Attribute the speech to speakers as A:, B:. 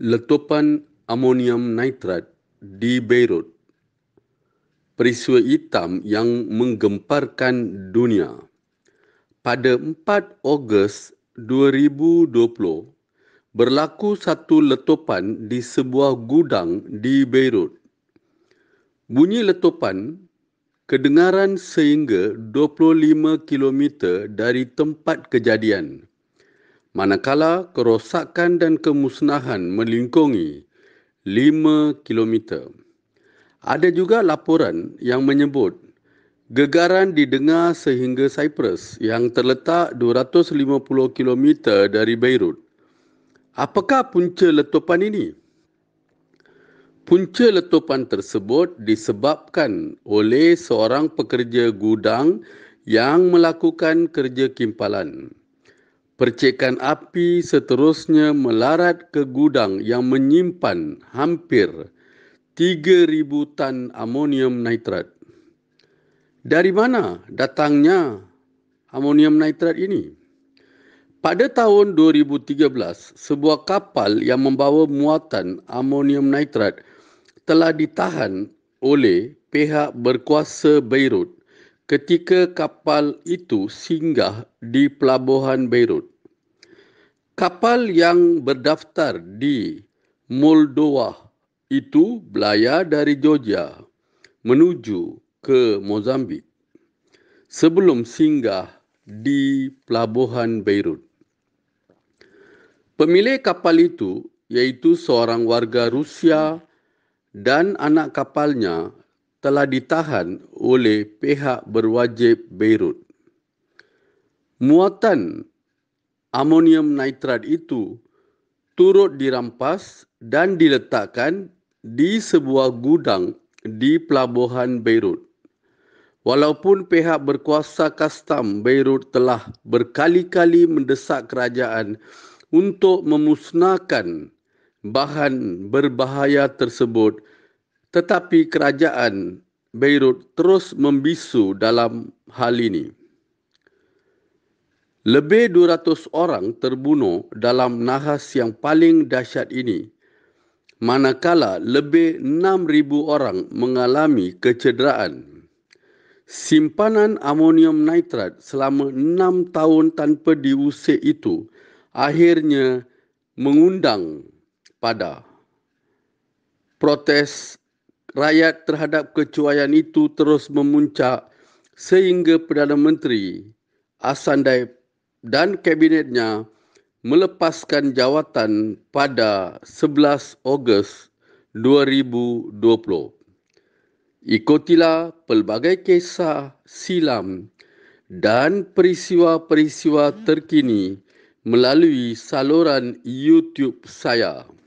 A: letupan amonium nitrat di Beirut. Peristiwa hitam yang menggemparkan dunia. Pada 4 Ogos 2020, berlaku satu letupan di sebuah gudang di Beirut. Bunyi letupan kedengaran sehingga 25 km dari tempat kejadian manakala kerosakan dan kemusnahan melingkungi 5 km. Ada juga laporan yang menyebut gegaran didengar sehingga Cyprus yang terletak 250 km dari Beirut. Apakah punca letupan ini? Punca letupan tersebut disebabkan oleh seorang pekerja gudang yang melakukan kerja kimpalan. Percikan api seterusnya melarat ke gudang yang menyimpan hampir 3000 tan amonium nitrat. Dari mana datangnya amonium nitrat ini? Pada tahun 2013, sebuah kapal yang membawa muatan amonium nitrat telah ditahan oleh pihak berkuasa Beirut ketika kapal itu singgah di pelabuhan Beirut kapal yang berdaftar di Moldova itu belayar dari Georgia menuju ke Mozambik sebelum singgah di pelabuhan Beirut. Pemilik kapal itu iaitu seorang warga Rusia dan anak kapalnya telah ditahan oleh pihak berwajib Beirut. Muatan amonium nitrat itu turut dirampas dan diletakkan di sebuah gudang di pelabuhan Beirut. Walaupun pihak berkuasa kastam Beirut telah berkali-kali mendesak kerajaan untuk memusnahkan bahan berbahaya tersebut, tetapi kerajaan Beirut terus membisu dalam hal ini. Lebih 200 orang terbunuh dalam nahas yang paling dahsyat ini. Manakala lebih 6000 orang mengalami kecederaan. Simpanan amonium nitrat selama 6 tahun tanpa diusik itu akhirnya mengundang pada protes rakyat terhadap kecuaian itu terus memuncak sehingga Perdana Menteri Asandai dan kabinetnya melepaskan jawatan pada 11 Ogos 2020. Ikutilah pelbagai kisah silam dan peristiwa-peristiwa terkini melalui saluran YouTube saya.